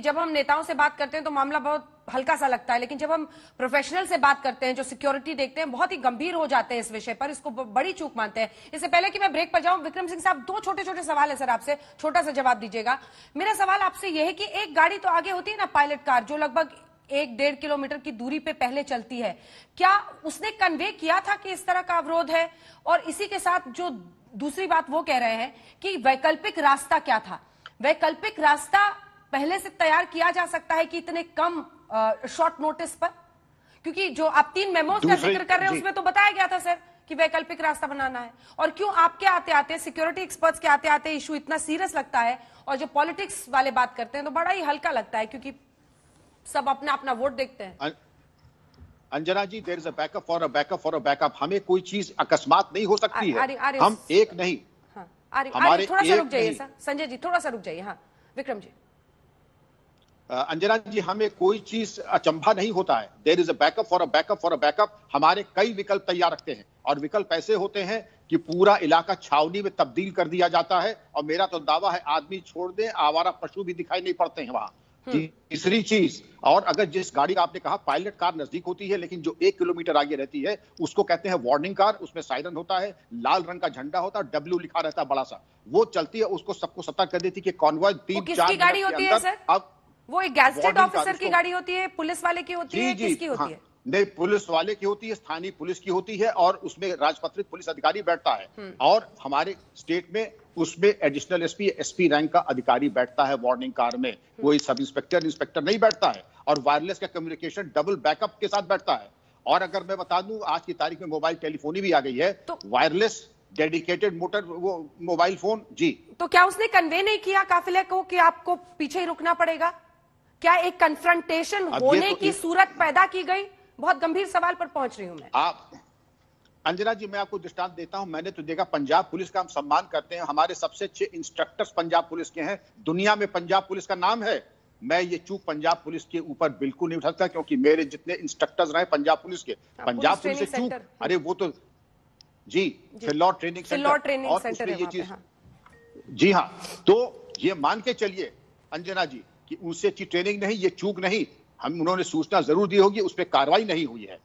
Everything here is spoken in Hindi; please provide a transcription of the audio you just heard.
जब हम नेताओं से बात करते हैं तो मामला बहुत हल्का सा लगता है लेकिन जब हम प्रोफेशनल से बात करते हैं जो सिक्योरिटी देखते हैं बहुत ही गंभीर हो जाते हैं इस विषय पर इसको बड़ी चूक मानते हैं इससे पहले कि मैं ब्रेक पर जाऊं विक्रम सिंह साहब दो छोटे छोटे सवाल है सर आपसे छोटा सा जवाब दीजिएगा मेरा सवाल आपसे यह है कि एक गाड़ी तो आगे होती है ना पायलट कार जो लगभग एक डेढ़ किलोमीटर की दूरी पे पहले चलती है क्या उसने कन्वे किया था कि इस तरह का अवरोध है और इसी के साथ जो दूसरी बात वो कह रहे हैं कि वैकल्पिक रास्ता क्या था वैकल्पिक रास्ता पहले से तैयार किया जा सकता है कि इतने कम शॉर्ट नोटिस पर क्योंकि जो आप तीन मेमोज का जिक्र कर रहे हैं उसमें तो बताया गया था सर कि वैकल्पिक रास्ता बनाना है और क्यों आपके आते आते सिक्योरिटी एक्सपर्ट्स के आते आते इशू इतना सीरियस लगता है और जो पॉलिटिक्स वाले बात करते हैं तो बड़ा ही हल्का लगता है क्योंकि सब अपना अपना वोट देखते हैं अं- अंजना जी देर इज अकअप backup for backup for a backup हमें कोई चीज अकस्मात नहीं हो सकती है आरे, आरे, हम एक नहीं हाँ, आरे, हमारे थोड़ा सा रुक जाइए संजय जी थोड़ा सा रुक जाइए हाँ विक्रम जी अंजना जी हमें कोई चीज अचंभा नहीं होता है there is a backup for a backup for a backup हमारे कई विकल्प तैयार रखते हैं और विकल्प ऐसे होते हैं कि पूरा इलाका छावनी में तब्दील कर दिया जाता है और मेरा तो दावा है आदमी छोड़ दे आवारा पशु भी दिखाई नहीं पड़ते हैं वहां हम्म। तीसरी चीज और अगर जिस गाड़ी का आपने कहा पायलट कार नजदीक होती है लेकिन जो एक किलोमीटर आगे रहती है उसको कहते हैं वार्निंग कार उसमें साइरन होता है लाल रंग का झंडा होता है डब्ल्यू लिखा रहता है बड़ा सा वो चलती है उसको सबको सतर्क कर देती है कि कॉन्वॉय तीन चार गाड़ी होती है अब वो एक गैजेटेड ऑफिसर की गाड़ी होती है पुलिस वाले की होती जी, है जी, किसकी होती हाँ, है नहीं पुलिस वाले की होती है स्थानीय पुलिस की होती है और उसमें राजपत्रित पुलिस अधिकारी बैठता है हम्म। और हमारे स्टेट में उसमें एडिशनल एसपी एसपी रैंक का अधिकारी बैठता है वार्निंग कार में हम्म। कोई सब इंस्पेक्टर इंस्पेक्टर नहीं बैठता है और वायरलेस का कम्युनिकेशन डबल बैकअप के साथ बैठता है और अगर मैं बता दू आज की तारीख में मोबाइल टेलीफोनी भी आ गई है तो वायरलेस डेडिकेटेड मोटर वो मोबाइल फोन जी तो क्या उसने कन्वे नहीं किया काफिले को कि आपको पीछे ही रुकना पड़ेगा क्या एक कंफ्रंटेशन होने तो की सूरत पैदा की गई बहुत गंभीर सवाल पर पहुंच रही हूं मैं आप अंजना जी मैं आपको दृष्टांत देता हूं मैंने तो देखा पंजाब पुलिस का हम सम्मान करते हैं हमारे सबसे अच्छे इंस्ट्रक्टर्स पंजाब पुलिस के हैं दुनिया में पंजाब पुलिस का नाम है मैं ये चूक पंजाब पुलिस के ऊपर बिल्कुल नहीं उठाता क्योंकि मेरे जितने इंस्ट्रक्टर्स रहे पंजाब पुलिस के हाँ, पंजाब पुलिस से चूक अरे वो तो जी, जी Phillaur training centre training centre ये चीज हाँ। जी हाँ तो ये मान के चलिए अंजना जी कि उनसे अच्छी ट्रेनिंग नहीं ये चूक नहीं हम उन्होंने सूचना जरूर दी होगी उस पर कार्रवाई नहीं हुई है